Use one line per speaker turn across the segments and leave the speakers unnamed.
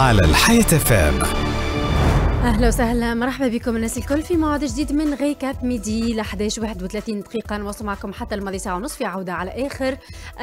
على الحياة فام
اهلا وسهلا مرحبا بكم الناس الكل في موعد جديد من غيكاب ميدي ل 11 31 دقيقه نواصل معكم حتى الماضي ساعه ونصف في عوده على اخر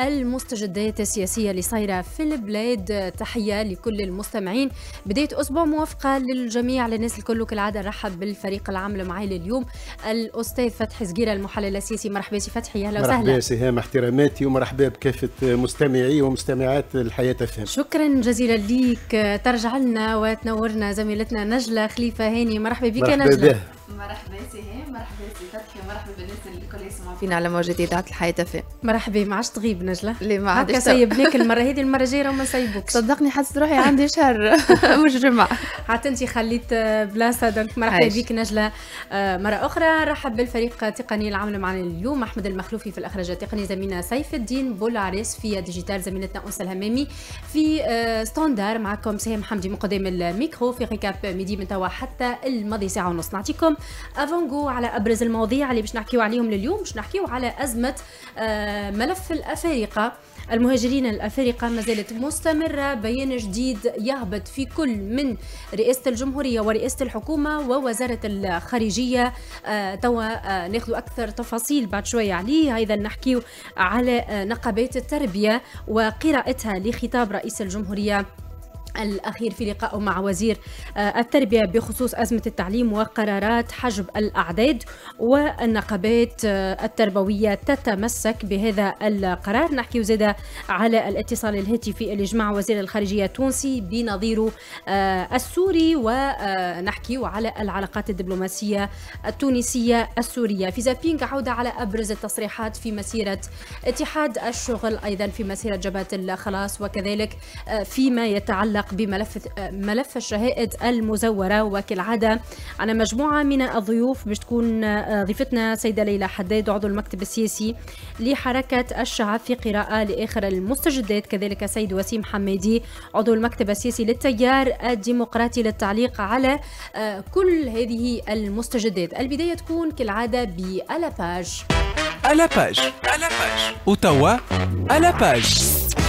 المستجدات السياسيه اللي صايره في البلاد تحيه لكل المستمعين بدايه اسبوع موافقه للجميع للناس الكل وكالعاده نرحب بالفريق العامل معي لليوم الاستاذ فتحي زقيره المحلل السياسي مرحبا سي فتحي اهلا وسهلا مرحبا
سهام احتراماتي ومرحبا بكافه مستمعي ومستمعات الحياه فهم
شكرا جزيلا ليك ترجع لنا وتنورنا زميلتنا نجله خليفه هاني مرحبا بك نجم
مرحبا سهام مرحبا سي فتحي مرحبا بالناس الكل يسمعوا
فينا على موجة إذاعة الحياة فين مرحبا ما عادش تغيب نجلة لا ما عادش هكا سيبناك المرة هذه المرة الجاية راهو ما سيبوكش صدقني حسيت روحي عندي شهر مش جمعة حتى أنت خليت بلاصة دونك مرحبا بك نجلة آه، مرة أخرى رحب بالفريق التقني العامل معنا اليوم أحمد المخلوفي في الإخراج التقني زميلنا سيف الدين بولاريس في ديجيتال زميلتنا أنسة الهمامي في آه، ستاندار معكم سهام حمدي من قدام الميكرو في ريكاب ميدي من توا حتى الماضي ساعة ونص نعطيكم افونغو على ابرز المواضيع اللي باش نحكيو عليهم لليوم باش نحكيو على ازمه آه، ملف الافارقه المهاجرين الافارقه ما زالت مستمره بيان جديد يهبط في كل من رئاسه الجمهوريه ورئاسه الحكومه ووزاره الخارجيه آه، توا آه، ناخذ اكثر تفاصيل بعد شويه عليه ايضا نحكيو على نقابات التربيه وقراءتها لخطاب رئيس الجمهوريه الأخير في لقائه مع وزير آه، التربية بخصوص أزمة التعليم وقرارات حجب الأعداد والنقابات آه، التربوية تتمسك بهذا القرار نحكي زيادة على الاتصال الهاتفي اللي جمع وزير الخارجية التونسي بنظيره آه، السوري ونحكي على العلاقات الدبلوماسية التونسية السورية في زابينغ عودة على أبرز التصريحات في مسيرة اتحاد الشغل أيضا في مسيرة جبهة الخلاص وكذلك فيما يتعلق يتعلق بملف ملف الشهائد المزورة وكالعادة على مجموعة من الضيوف باش تكون آه، ضيفتنا سيدة ليلى حداد عضو المكتب السياسي لحركة الشعب في قراءة لآخر المستجدات كذلك سيد وسيم حمادي عضو المكتب السياسي للتيار الديمقراطي للتعليق على آه، كل هذه المستجدات البداية تكون كالعادة بألاباج
ألاباج ألاباج أوتاوا
ألاباج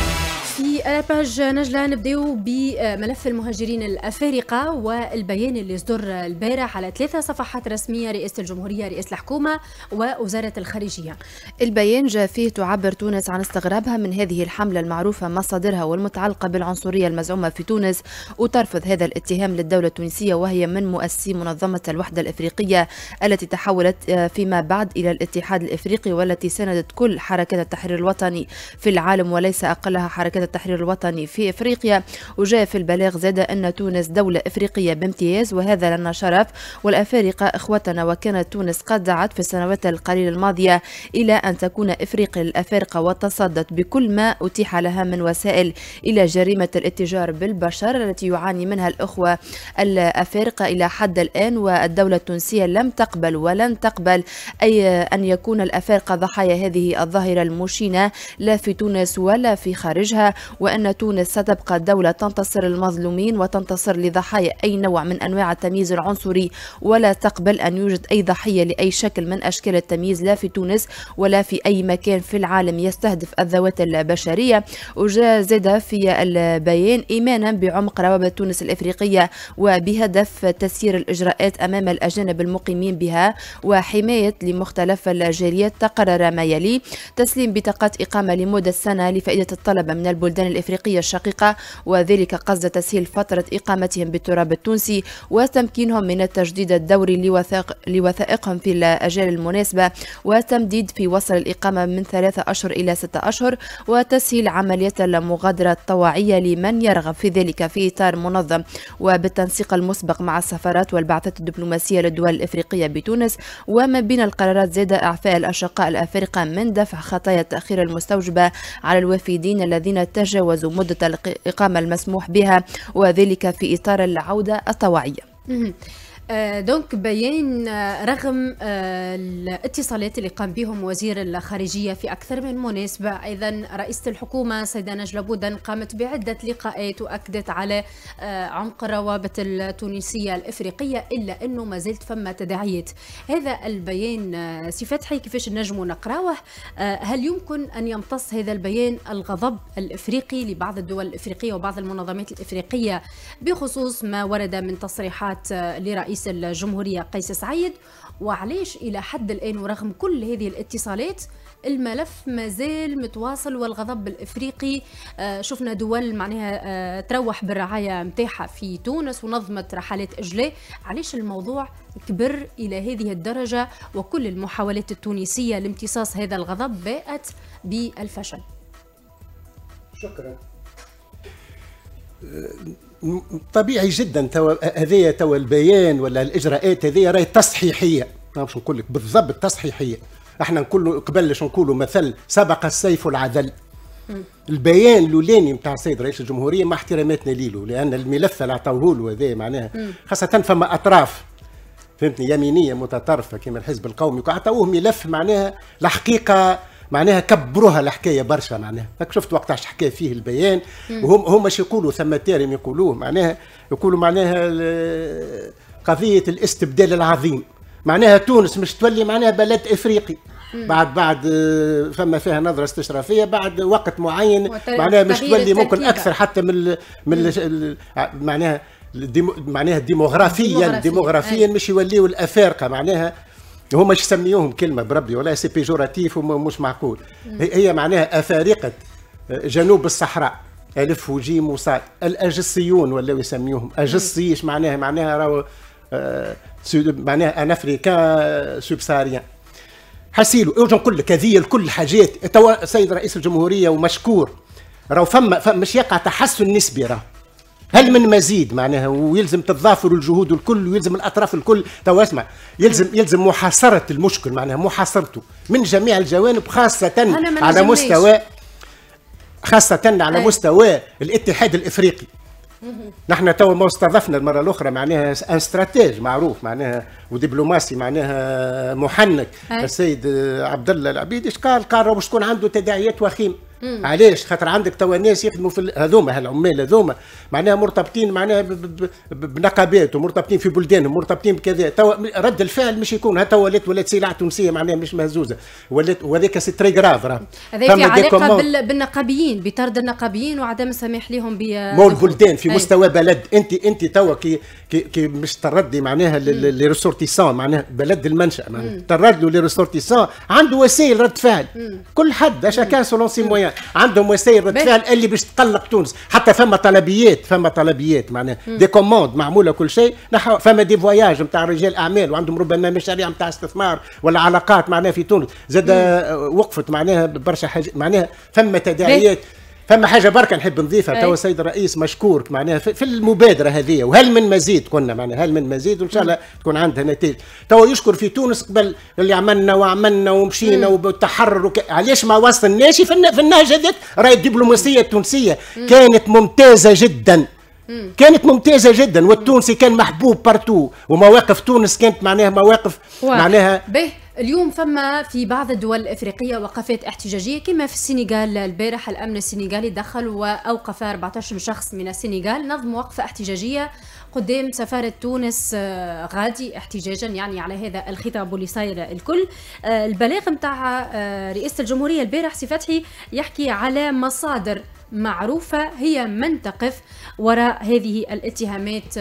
في الاباج نجلة نبداو بملف المهاجرين الافارقة والبيان اللي صدر البارح على ثلاثة صفحات رسمية رئاسة الجمهورية رئيس الحكومة ووزارة الخارجية.
البيان جاء فيه تعبر تونس عن استغرابها من هذه الحملة المعروفة مصادرها والمتعلقة بالعنصرية المزعومة في تونس وترفض هذا الاتهام للدولة التونسية وهي من مؤسسي منظمة الوحدة الافريقية التي تحولت آه، فيما بعد الى الاتحاد الافريقي والتي ساندت كل حركات التحرير الوطني في العالم وليس اقلها حركات التحرير الوطني في إفريقيا وجاء في البلاغ زاد أن تونس دولة إفريقية بامتياز وهذا لنا شرف والأفارقة إخوتنا وكانت تونس قد دعت في السنوات القليلة الماضية إلى أن تكون إفريقيا للأفارقة وتصدت بكل ما أتيح لها من وسائل إلى جريمة الاتجار بالبشر التي يعاني منها الأخوة الأفارقة إلى حد الآن والدولة التونسية لم تقبل ولن تقبل أي أن يكون الأفارقة ضحايا هذه الظاهرة المشينة لا في تونس ولا في خارجها وأن تونس ستبقى دولة تنتصر المظلومين وتنتصر لضحايا أي نوع من أنواع التمييز العنصري ولا تقبل أن يوجد أي ضحية لأي شكل من أشكال التمييز لا في تونس ولا في أي مكان في العالم يستهدف الذوات البشرية وجاء زاد في البيان إيمانا بعمق روابط تونس الإفريقية وبهدف تسيير الإجراءات أمام الأجانب المقيمين بها وحماية لمختلف الجاليات تقرر ما يلي تسليم بطاقات إقامة لمدة سنة لفائدة الطلبة من البلدان البلدان الإفريقية الشقيقة وذلك قصد تسهيل فترة إقامتهم بالتراب التونسي وتمكينهم من التجديد الدوري لوثائق لوثائقهم في الأجال المناسبة وتمديد في وصل الإقامة من ثلاثة أشهر إلى ستة أشهر وتسهيل عملية المغادرة الطوعية لمن يرغب في ذلك في إطار منظم وبالتنسيق المسبق مع السفارات والبعثات الدبلوماسية للدول الإفريقية بتونس وما بين القرارات زاد إعفاء الأشقاء الأفارقة من دفع خطايا التأخير المستوجبة على الوافدين الذين تتجاوز مدة الإقامة المسموح بها وذلك في إطار العودة الطوعية
آه، دونك بيان آه، رغم آه، الاتصالات اللي قام بهم وزير الخارجية في أكثر من مناسبة أيضا رئيسة الحكومة سيدة نجلة بودن قامت بعدة لقاءات وأكدت على عمق الروابط التونسية الإفريقية إلا أنه ما زلت فما تداعيات هذا البيان سي فتحي كيفاش نجم نقراوه هل يمكن أن يمتص هذا البيان الغضب الإفريقي لبعض الدول الإفريقية وبعض المنظمات الإفريقية بخصوص ما ورد من تصريحات لرئيس رئيس الجمهورية قيس سعيد وعليش إلى حد الآن ورغم كل هذه الاتصالات الملف مازال متواصل والغضب الافريقي آه، شفنا دول معناها آه، تروح بالرعايه متاعها في تونس ونظمت رحلات اجلاء علاش الموضوع كبر الى هذه الدرجه وكل المحاولات التونسيه لامتصاص هذا الغضب باءت بالفشل
شكرا آه، طبيعي جدا توا هذايا توا البيان ولا الاجراءات هذه راهي تصحيحيه باش نقول لك بالضبط تصحيحيه احنا نقول قبل باش نقولوا مثل سبق السيف العدل البيان الاولاني نتاع السيد رئيس الجمهوريه مع احتراماتنا ليلو لان الملف اللي عطاوه له هذا معناها خاصه فما اطراف فهمتني يمينيه متطرفه كما الحزب القومي عطاوه ملف معناها الحقيقه معناها كبروها الحكايه برشا معناها شفت وقتاش حكى فيه البيان وهم هم يقولوا ثم تارم يقولوه معناها يقولوا معناها قضيه الاستبدال العظيم معناها تونس مش تولي معناها بلد افريقي بعد بعد فما فيها نظره استشرافيه بعد وقت معين معناها مش تولي ممكن اكثر حتى من من معناها معناها ديموغرافيا ديموغرافيا مش يوليوا الافارقه معناها هما يسميوهم كلمه بربي ولا سي بيجوراتيف ومش معقول هي معناها افارقه آه، جنوب الصحراء الف وجيم وصاد الاجسيون ولاو يسميوهم اجسيش معناها معناها راهو آه معناها ان افريكا سبساريان حسيلو اوجا نقول لك هذه الكل حاجات توا السيد رئيس الجمهوريه ومشكور راهو فما مش يقع تحسن نسبي راهو هل من مزيد معناها ويلزم تتضافر الجهود الكل ويلزم الاطراف الكل توا اسمع يلزم يلزم محاصره المشكل معناها محاصرته من جميع الجوانب خاصه على مستوى خاصه على أي. مستوى الاتحاد الافريقي نحن توا ما استضفنا المره الاخرى معناها استراتيج معروف معناها ودبلوماسي معناها محنك أي. السيد عبد الله العبيد ايش قال؟ قال شكون عنده تداعيات وخيمه مم. علاش خاطر عندك توا ناس يخدموا في هذوما هالعمال هذوما معناها مرتبطين معناها بنقابات ومرتبطين في بلدانهم مرتبطين بكذا توا رد الفعل مش يكون توا ولات ولات سلعه تونسيه معناها مش مهزوزه ولات وهذاك سي تري كراف راه هذا في علاقه بال...
بالنقابيين بطرد النقابيين وعدم السماح لهم ب مول بلدان في أي. مستوى
بلد انت انت توا كي كي, كي مش تردي معناها لي ريسورتيسون معناها بلد المنشا معناها ترد له لي ريسورتيسون عنده وسائل رد فعل مم. كل حد شاكان سولون سي مويان عندهم وسائل رد فعل اللي باش تقلق تونس حتى فما طلبيات فما طلبيات معناها دي كوموند معموله كل شيء نحو فما دي فواياج نتاع رجال اعمال وعندهم ربما مشاريع نتاع استثمار ولا علاقات معناها في تونس زاد آه، وقفت معناها برشا حاجات معناها فما تداعيات بيه. فما حاجه بركه نحب نضيفها تو السيد الرئيس مشكور معناها في المبادره هذه وهل من مزيد كنا معناها هل من مزيد وان شاء الله تكون عندها نتيجه تو يشكر في تونس قبل اللي عملنا وعملنا ومشينا وبالتحرر وك... علاش ما وصلناش في النهج هذاك راهي الدبلوماسيه التونسيه كانت ممتازه جدا كانت ممتازة جدا والتونسي كان محبوب بارتو ومواقف تونس كانت معناها مواقف معناها
اليوم فما في بعض الدول الافريقيه وقفات احتجاجيه كما في السنغال البارح الامن السنغالي دخل واوقف 14 شخص من السنغال نظم وقفه احتجاجيه قدام سفاره تونس آه، غادي احتجاجا يعني على هذا الخطاب اللي صاير الكل آه، البلاغ نتاع آه، رئاسه الجمهوريه البارح سي فتحي يحكي على مصادر معروفة هي من تقف وراء هذه الاتهامات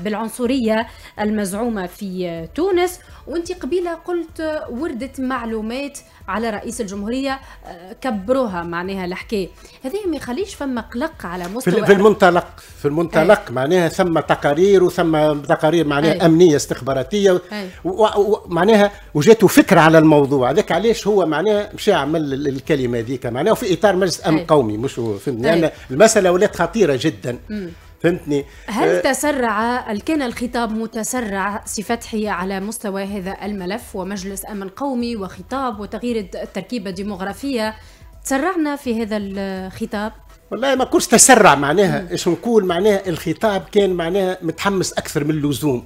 بالعنصرية المزعومة في تونس وانت قبيله قلت وردت معلومات على رئيس الجمهوريه آه، كبروها معناها الحكايه هذه ما يخليش فما قلق على مستوى في
المنطلق في المنطلق أي. معناها ثم تقارير وثم تقارير معناها أي. امنيه استخباراتيه ومعناها وجاته فكره على الموضوع هذاك علاش هو معناها مشى عمل الكلمه ذيك معناها في اطار مجلس امن قومي مش فهمني يعني المساله ولات خطيره جدا م. فهمتني هل آه،
تسرع كان الخطاب متسرع سي فتحي على مستوى هذا الملف ومجلس امن قومي وخطاب وتغيير التركيبه الديموغرافيه تسرعنا في هذا الخطاب
والله ما كنتش تسرع معناها اش نقول معناها الخطاب كان معناها متحمس اكثر من اللزوم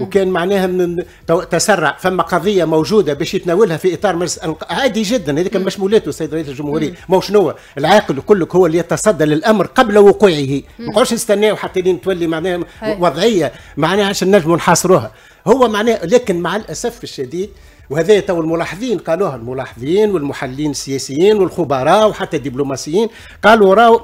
وكان معناها من تسرع فما قضيه موجوده باش يتناولها في اطار مجلس عادي جدا هذيك مش مولاته السيد رئيس الجمهوريه ما شنو العاقل كلك هو اللي يتصدى للامر قبل وقوعه ما نقعدش نستناو حتى لين تولي معناها وضعيه معناها عشان نجموا نحاصروها هو معناه لكن مع الاسف الشديد وهذا تو الملاحظين قالوها الملاحظين والمحللين السياسيين والخبراء وحتى الدبلوماسيين قالوا راو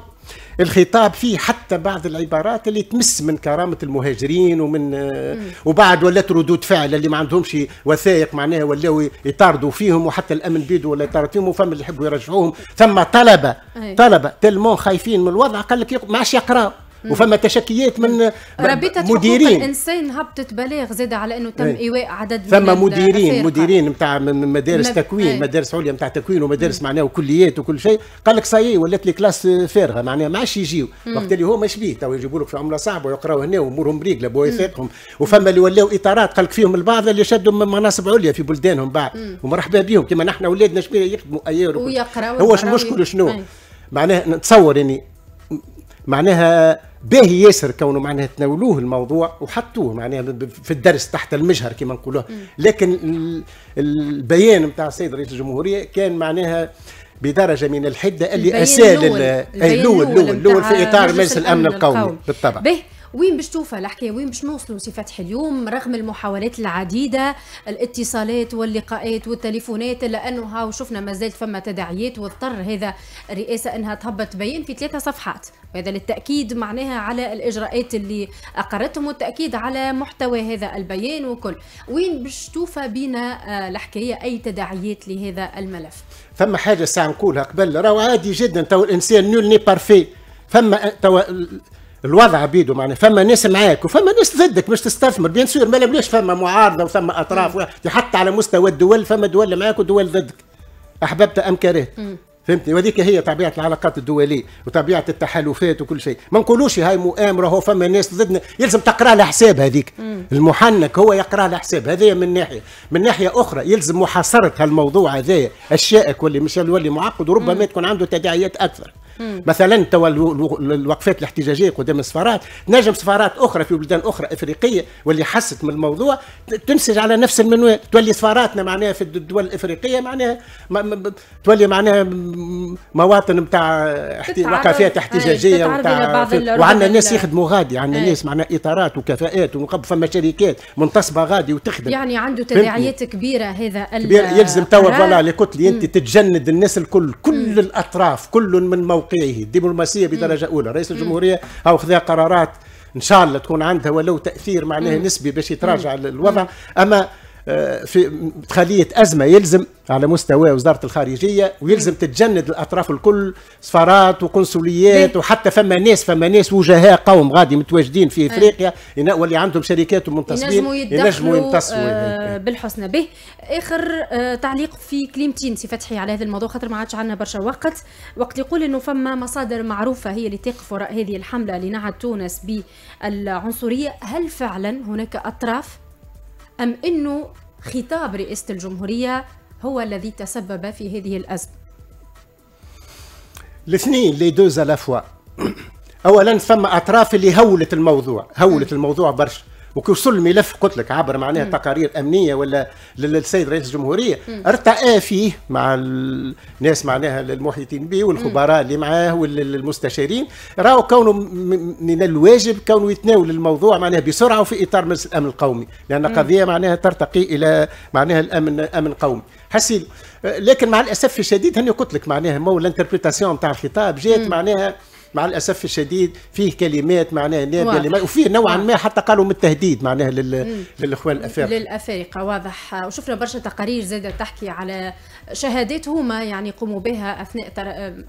الخطاب فيه حتى بعض العبارات اللي تمس من كرامه المهاجرين ومن آه، وبعد ولات ردود فعل اللي ما عندهمش وثائق معناها ولاو يطاردوا فيهم وحتى الامن بيدو ولا يطارد فيهم وفما اللي يحبوا يرجعوهم ثم طلبه طلبه تلمون خايفين من الوضع قال لك ما عادش يقراوا وفما تشكيات من
ربيت مديرين الانسان هبطت بلاغ زاد على انه تم إيه. ايواء عدد فما مديرين
مديرين نتاع مدارس تكوين ايه. مدارس عليا نتاع تكوين ومدارس معناه وكليات وكل شيء قال لك صايي ولات لي كلاس فارغه معناها ما عادش يجيو وقت اللي هو مش بيه تو يجيبوا لك في عمله صعبه ويقراوا هنا وامورهم مريقله بوثائقهم وفما اللي ولاوا اطارات قال لك فيهم البعض اللي شدوا من مناصب عليا في بلدانهم بعد ومرحبا بهم كما نحن اولادنا شبيه يخدموا ايار
ويقراوا هو المشكل شنو
معناها نتصور اني يعني معناها باهي ياسر كونه معناها تناولوه الموضوع وحطوه معناها في الدرس تحت المجهر كما نقولوه لكن البيان نتاع السيد رئيس الجمهوريه كان معناها بدرجه من الحده اللي اسال الاول الاول الاول في اطار مجلس الامن القومي بالطبع
وين باش توفى الحكايه وين باش نوصلوا سي فتحي اليوم رغم المحاولات العديده الاتصالات واللقاءات والتليفونات الا انه هاو شفنا مازالت فما تداعيات واضطر هذا الرئاسه انها تهبط بيان في ثلاثه صفحات وهذا للتاكيد معناها على الاجراءات اللي اقرتهم والتاكيد على محتوى هذا البيان وكل وين باش توفى بنا الحكايه آه، اي تداعيات لهذا الملف
ثم حاجه ساعه نقولها قبل راهو عادي جدا تو الانسان نول ني بارفي فما تو الوضع بيدو معناها فما ناس معاك وفما ناس ضدك باش تستثمر بيان سور ما لبلاش فما معارضه وفما اطراف حتى على مستوى الدول فما دول معاك ودول ضدك احببت ام كرهت فهمتني وهذيك هي طبيعه العلاقات الدوليه وطبيعه التحالفات وكل شيء ما نقولوش هاي مؤامره هو فما ناس ضدنا يلزم تقرا لها حساب هذيك المحنك هو يقرا لها حساب هذه من ناحيه من ناحيه اخرى يلزم محاصره هالموضوع هذايا اشيائك واللي مش يولي معقد وربما تكون عنده تداعيات اكثر مثلا توا الوقفات الاحتجاجيه قدام السفارات نجم سفارات اخرى في بلدان اخرى افريقيه واللي حست من الموضوع تنسج على نفس المنوال تولي سفاراتنا معناها في الدول الافريقيه معناها ما تولي معناها مواطن نتاع وقفات احتجاجيه وعندنا ناس يخدموا غادي عندنا ناس معناها اطارات وكفاءات ومقب فما شركات منتصبه غادي وتخدم
يعني عنده تداعيات كبيره هذا كبير يلزم توا فوالا اللي قلت لي انت
تتجند الناس الكل كل الاطراف كل من موقع توقيعه الدبلوماسية بدرجة أولى رئيس الجمهورية أو خذها قرارات ان شاء الله تكون عندها ولو تاثير معناه نسبي باش يتراجع الوضع اما آه، في خليه ازمه يلزم على مستوى وزاره الخارجيه ويلزم تتجند الاطراف الكل سفارات وقنصليات وحتى فما ناس فما ناس وجهاء قوم غادي متواجدين في آه. افريقيا واللي عندهم شركات ومنتصبين ينجموا ينتصروا آه
بالحسنى به اخر آه تعليق في كلمتين سي فتحي على هذا الموضوع خاطر ما عادش عندنا برشا وقت وقت يقول انه فما مصادر معروفه هي اللي تقف وراء هذه الحمله لنعت تونس بالعنصريه هل فعلا هناك اطراف أم أنه خطاب رئاسة الجمهورية هو الذي تسبب في هذه الأزمة
الاثنين لي دوز على فوا اولا ثم اطراف اللي هولت الموضوع هولت الموضوع برشا وكيوصل الملف قلت لك عبر معناها تقارير امنيه ولا للسيد رئيس الجمهوريه ارتأى فيه مع الناس معناها المحيطين به والخبراء اللي معاه والمستشارين راهو كونه من الواجب كونه يتناول الموضوع معناها بسرعه وفي اطار مجلس الامن القومي لان قضيه معناها ترتقي الى معناها الامن امن قومي حسيل لكن مع الاسف الشديد هني قلت لك معناها مو الانتربريتاسيون نتاع الخطاب جات معناها مع الاسف الشديد فيه كلمات معناها نابيه وفيه نوعا ما حتى قالوا من التهديد معناها للاخوان الافارقه
للافارقه واضح وشفنا برشا تقارير زادة تحكي على شهادات هما يعني قوموا بها اثناء تر...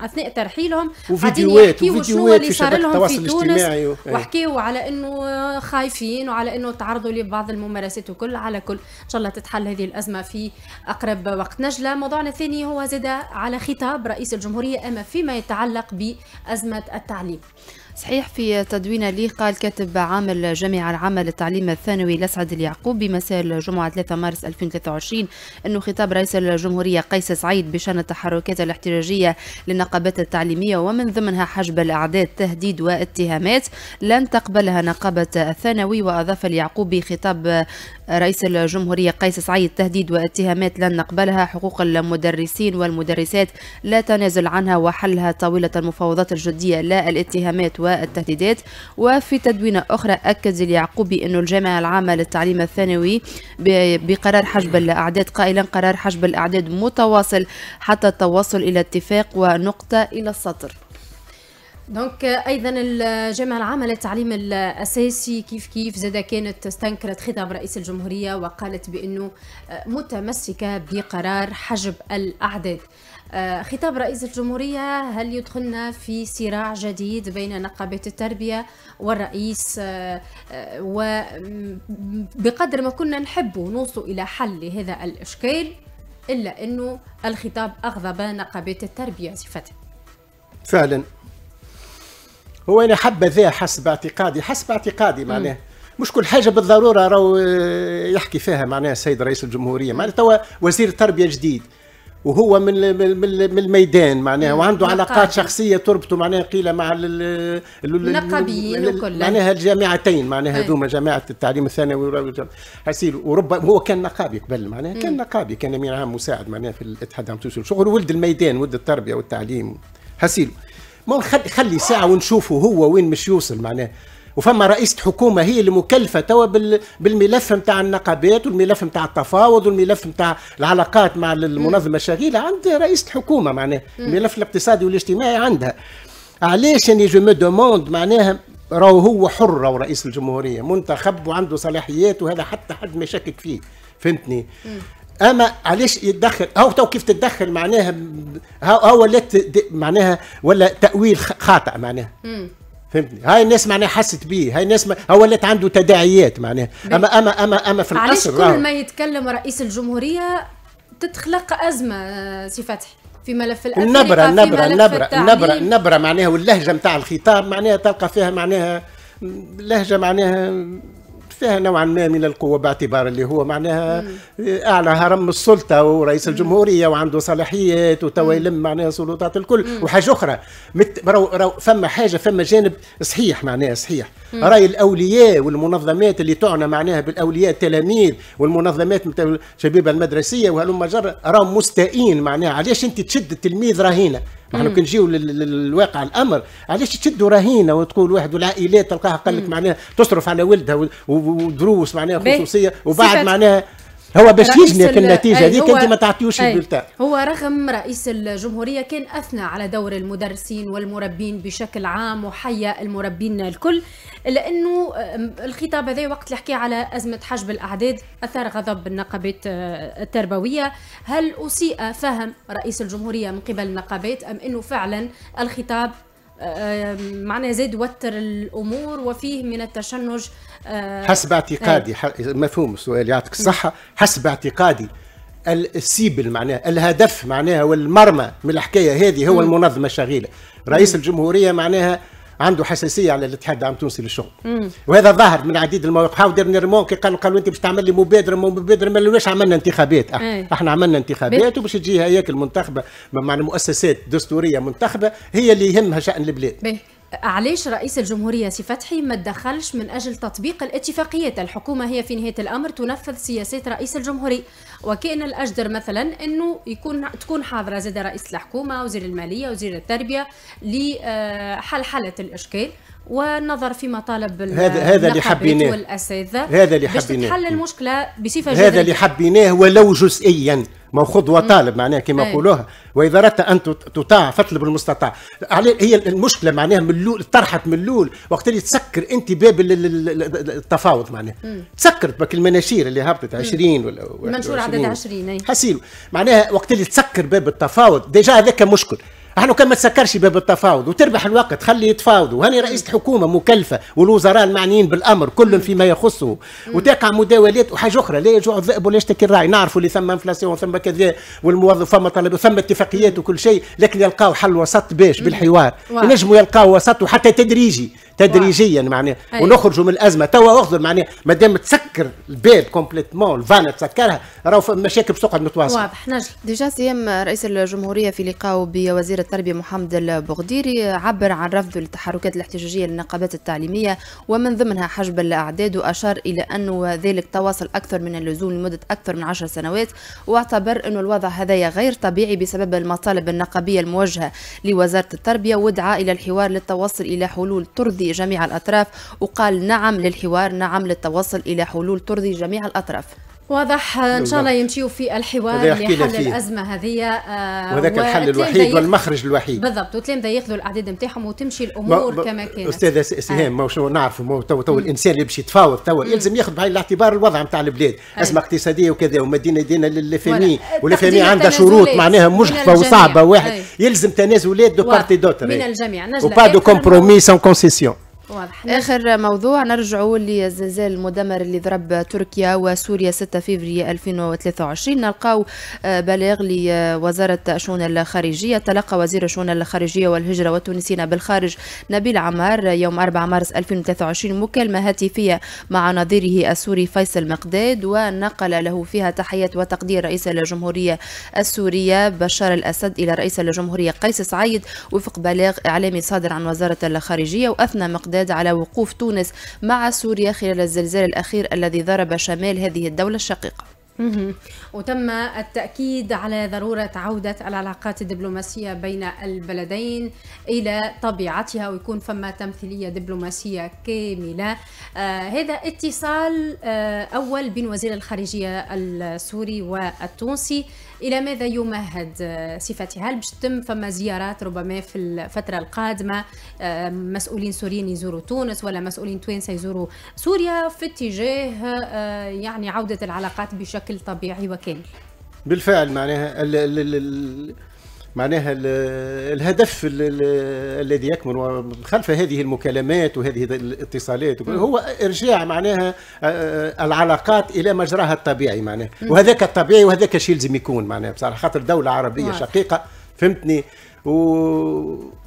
اثناء ترحيلهم وفيديوهات وفيديوهات في شبكه التواصل الاجتماعي و... أيوه. وحكيوا على انه خايفين وعلى انه تعرضوا لبعض الممارسات وكل على كل ان شاء الله تتحل هذه الازمه في اقرب وقت نجله موضوعنا الثاني هو زاد على خطاب رئيس الجمهوريه اما فيما يتعلق بازمه التعليم
صحيح في تدوين لي قال كاتب عامل جامعة العامة للتعليم الثانوي لسعد اليعقوب بمساء الجمعة 3 مارس 2023 أنه خطاب رئيس الجمهورية قيس سعيد بشأن التحركات الاحتجاجية للنقابات التعليمية ومن ضمنها حجب الأعداد تهديد واتهامات لن تقبلها نقابة الثانوي وأضاف اليعقوب خطاب رئيس الجمهورية قيس سعيد تهديد واتهامات لن نقبلها حقوق المدرسين والمدرسات لا تنازل عنها وحلها طاولة المفاوضات الجدية لا الاتهامات و والتهديدات وفي تدوينة أخرى أكد اليعقوبي أن الجامعة العامة للتعليم الثانوي بقرار حجب الأعداد قائلا قرار حجب الأعداد متواصل حتى التوصل إلى اتفاق ونقطة إلى
السطر دونك ايضا الجامعه العامه للتعليم الاساسي كيف كيف زاد كانت استنكرت خطاب رئيس الجمهوريه وقالت بانه متمسكه بقرار حجب الاعداد آه، خطاب رئيس الجمهورية هل يدخلنا في صراع جديد بين نقابة التربية والرئيس آه، آه، وبقدر ما كنا نحب نوصل إلى حل لهذا الإشكال إلا أنه الخطاب أغضب نقابة التربية صفته
فعلا هو أنا حبذا حسب اعتقادي حسب اعتقادي معناه مش كل حاجه بالضروره راهو يحكي فيها معناها السيد رئيس الجمهوريه معناها توا وزير التربيه جديد وهو من من الميدان معناها نعم، وعنده علاقات شخصيه تربطه معناها قيل مع النقابيين وكل معناها الجامعتين معناها هذوما جامعه التعليم الثانوي حسيل وربما هو كان نقابي قبل معناها كان نقابي كان امين عام مساعد معناها في الاتحاد العام التونسي شغل ولد الميدان ولد التربيه والتعليم حسيل خلي ساعه ونشوفه هو وين مش يوصل معناها وفما رئيسة حكومة هي اللي مكلفة توا بالملف نتاع النقابات والملف نتاع التفاوض والملف نتاع العلاقات مع المنظمة الشغيلة عند رئيسة حكومة معناها الملف الاقتصادي والاجتماعي عندها علاش اني يعني جو مو دوموند معناها راهو هو حر راهو رئيس الجمهورية منتخب وعنده صلاحيات وهذا حتى حد ما يشكك فيه فهمتني اما علاش يتدخل او تو كيف تتدخل معناها هو ولات معناها ولا تاويل خاطئ معناها فهمتني هاي الناس معناها حست بيه هاي الناس ما... هو ولات عنده تداعيات معناها اما اما اما اما في القصر كل ما
يتكلم رئيس الجمهوريه تتخلق ازمه سي فتحي في ملف النبره النبره النبره النبره
النبره معناها واللهجه نتاع الخطاب معناها تلقى فيها معناها لهجه معناها فيها نوعا ما من القوه باعتبار اللي هو معناها اعلى هرم السلطه ورئيس الجمهوريه وعنده صلاحيات وتوا يلم معناها سلطات الكل وحاجه اخرى مت رو رو فما حاجه فما جانب صحيح معناها صحيح راي الاولياء والمنظمات اللي تعنى معناها بالاولياء التلاميذ والمنظمات الشبيبه المدرسيه وهلما جرى راهم مستائين معناها علاش انت تشد التلميذ راهينا نحن كي نجيو للواقع الامر علاش تشدوا رهينه وتقول واحد والعائلات تلقاها قال لك معناها تصرف على ولدها ودروس معناها خصوصيه وبعد معناها هو باش يجي لك النتيجه هذيك انت ما تعطيوش البلتا
هو رغم رئيس الجمهوريه كان اثنى على دور المدرسين والمربين بشكل عام وحيا المربين الكل الا انه الخطاب هذا وقت اللي حكي على ازمه حجب الاعداد اثار غضب النقابات أه، التربويه هل اسيء فهم رئيس الجمهوريه من قبل النقابات ام انه فعلا الخطاب آه، معناه زاد وتر الامور وفيه من التشنج آه، حسب اعتقادي
آه. مفهوم السؤال يعطيك الصحه حسب اعتقادي السيبل معناها الهدف معناها والمرمى من الحكايه هذه هو المنظمه شغيله رئيس الجمهوريه معناها عنده حساسيه على الاتحاد العام التونسي للشغل وهذا ظهر من عديد المواقف حاول ديرنيرمون كي قالوا قالوا انت باش تعمل لي مبادره مبادره ما لناش عملنا انتخابات أح إيه. احنا عملنا انتخابات وباش تجي هياك المنتخبه مع مؤسسات دستوريه منتخبه هي اللي يهمها شان البلاد
علاش رئيس الجمهورية سي فتحي ما تدخلش من أجل تطبيق الاتفاقيات الحكومة هي في نهاية الأمر تنفذ سياسات رئيس الجمهوري وكان الأجدر مثلا أنه يكون تكون حاضرة زاد رئيس الحكومة وزير المالية وزير التربية لحلحلة الإشكال والنظر في مطالب هذا هذا اللي حبيناه والاساتذه هذا اللي حبيناه المشكله بصفه هذا اللي
حبيناه ولو جزئيا خذ وطالب معناها كما إيه. يقولوها واذا اردت ان تطاع فاطلب المستطاع هي المشكله معناها من الاول طرحت من الاول وقت اللي تسكر انت باب التفاوض معناها تسكرت بك المناشير اللي هبطت 20 ولا منشور عدد 20 حسيل معناها وقت اللي تسكر باب التفاوض ديجا هذاك مشكل احنا كان ما تسكرش باب التفاوض وتربح الوقت خلي يتفاوضوا هاني رئيس الحكومه مكلفه والوزراء المعنيين بالامر كل فيما يخصه وتقع مداولات وحاجه اخرى لا يجوع الذئب ولا يشتكي الراعي نعرفوا اللي ثم انفلاسيون ثم كذا والموظف ثم طلب ثم اتفاقيات وكل شيء لكن يلقاو حل وسط باش بالحوار ينجموا يلقاو وسط وحتى تدريجي تدريجيا معناها ونخرجوا من الازمه توا اخذوا معناها ما دام تسكر الباب كومبليتمون الفان تسكرها راهو مشاكل باش تقعد متواصله واضح
نجم ديجا سيام رئيس الجمهوريه في لقاء بوزير التربيه محمد البغديري عبر عن رفضه للتحركات الاحتجاجيه للنقابات التعليميه ومن ضمنها حجب الاعداد واشار الى انه ذلك تواصل اكثر من اللزوم لمده اكثر من 10 سنوات واعتبر انه الوضع هذايا غير طبيعي بسبب المطالب النقابيه الموجهه لوزاره التربيه ودعا الى الحوار للتوصل الى حلول ترضي جميع الأطراف وقال نعم للحوار نعم للتوصل إلى حلول ترضي جميع الأطراف
واضح ان شاء الله يمشيوا في الحوار لحل الازمه هذه آه وهذاك الحل الوحيد
والمخرج الوحيد
بالضبط وتلامذه ياخذوا الاعداد نتاعهم وتمشي الامور ما كما كانت استاذه
سهام آه. ما شنو نعرفوا تو تو الانسان اللي باش يتفاوض تو يلزم ياخذ بعين الاعتبار الوضع نتاع البلاد ازمه اقتصاديه وكذا ومدينه دينا للفامي والفامي عندها شروط معناها مشخفه وصعبه واحد يلزم تنازلات دو بارتي دوتر من الجميع
وبا دو كومبرومي
سون كونسيسيون
واضح اخر موضوع نرجعوا للزلزال المدمر اللي ضرب تركيا وسوريا 6 فبراير 2023 نلقاو آه، بلاغ لوزاره الشؤون الخارجيه تلقى وزير الشؤون الخارجيه والهجره والتونسيين بالخارج نبيل عمار يوم 4 مارس 2023 مكالمه هاتفيه مع نظيره السوري فيصل مقداد ونقل له فيها تحيات وتقدير رئيس الجمهوريه السوريه بشار الاسد الى رئيس الجمهوريه قيس سعيد وفق بلاغ اعلامي صادر عن وزاره الخارجيه واثنى مقداد السداد على وقوف تونس مع سوريا خلال الزلزال الأخير الذي ضرب شمال هذه الدولة الشقيقة
وتم التأكيد على ضرورة عودة العلاقات الدبلوماسية بين البلدين إلى طبيعتها ويكون فما تمثيلية دبلوماسية كاملة آه هذا اتصال آه أول بين وزير الخارجية السوري والتونسي الى ماذا يمهد آه، صفتي هل باش تتم فما زيارات ربما في الفتره القادمه آه، مسؤولين سوريين يزوروا تونس ولا مسؤولين توانسه يزوروا سوريا في اتجاه آه، يعني عوده العلاقات بشكل طبيعي وكامل
بالفعل معناها معناها الهدف الذي يكمن خلف هذه المكالمات وهذه الاتصالات هو ارجاع معناها آه، آه، العلاقات الى مجراها الطبيعي معناها وهذاك الطبيعي وهذاك الشيء لازم يكون معناها بصراحه خاطر دوله عربيه نعم. شقيقه فهمتني و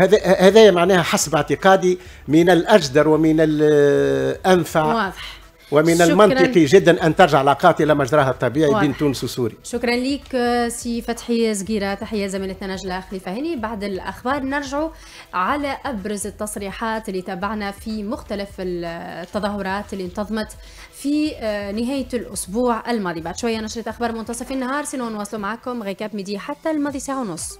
هذا هذا معناها حسب اعتقادي من الاجدر ومن الانفع آه، واضح ومن المنطقي جدا ان ترجع العلاقات الى مجراها الطبيعي بين تونس وسوريا
شكرا لك آه، سي فتحي زقيره تحيه زميلتنا نجلاء خليفه هاني بعد الاخبار نرجع على ابرز التصريحات اللي تابعنا في مختلف التظاهرات اللي انتظمت في آه، نهايه الاسبوع الماضي بعد شويه نشره اخبار منتصف النهار سنواصل معكم غيكاب ميدي حتى الماضي ساعه ونص